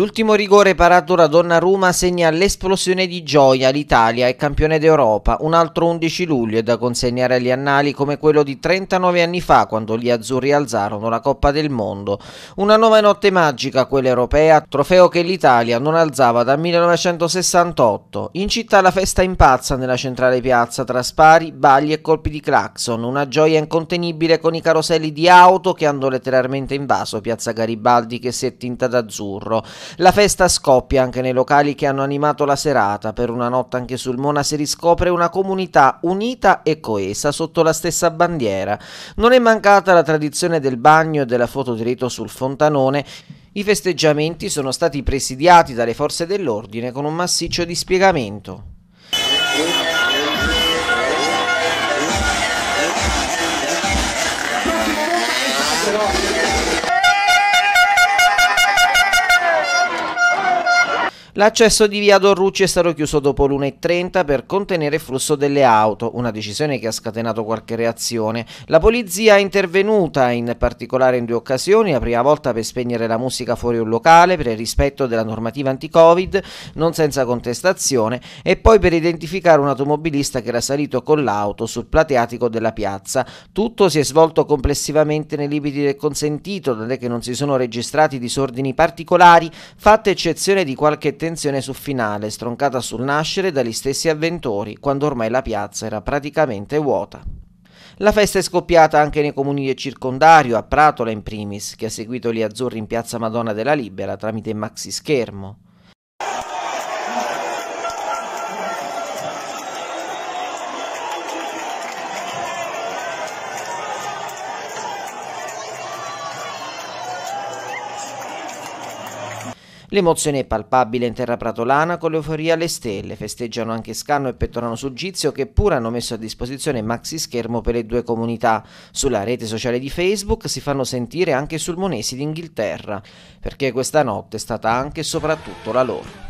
L'ultimo rigore parato da Donnarumma segna l'esplosione di gioia. L'Italia è campione d'Europa. Un altro 11 luglio è da consegnare agli annali come quello di 39 anni fa quando gli azzurri alzarono la Coppa del Mondo. Una nuova notte magica, quella europea, trofeo che l'Italia non alzava dal 1968. In città la festa impazza nella centrale piazza tra spari, bagli e colpi di clacson. Una gioia incontenibile con i caroselli di auto che hanno letteralmente invaso Piazza Garibaldi che si è tinta d'azzurro. La festa scoppia anche nei locali che hanno animato la serata. Per una notte anche sul Mona si riscopre una comunità unita e coesa sotto la stessa bandiera. Non è mancata la tradizione del bagno e della foto di rito sul fontanone. I festeggiamenti sono stati presidiati dalle forze dell'ordine con un massiccio dispiegamento. L'accesso di via Dorrucci è stato chiuso dopo l'1.30 per contenere il flusso delle auto, una decisione che ha scatenato qualche reazione. La polizia è intervenuta in particolare in due occasioni, la prima volta per spegnere la musica fuori un locale per il rispetto della normativa anti-Covid, non senza contestazione, e poi per identificare un automobilista che era salito con l'auto sul plateatico della piazza. Tutto si è svolto complessivamente nei limiti del consentito, tant'è che non si sono registrati disordini particolari, fatta eccezione di qualche tensione intervenzione su finale, stroncata sul nascere dagli stessi avventori, quando ormai la piazza era praticamente vuota. La festa è scoppiata anche nei comuni del circondario, a Pratola in primis, che ha seguito gli azzurri in piazza Madonna della Libera tramite maxi schermo. L'emozione è palpabile in terra pratolana con l'euforia alle stelle, festeggiano anche Scanno e Pettorano Gizio che pure hanno messo a disposizione maxi schermo per le due comunità. Sulla rete sociale di Facebook si fanno sentire anche sulmonesi d'Inghilterra, perché questa notte è stata anche e soprattutto la loro.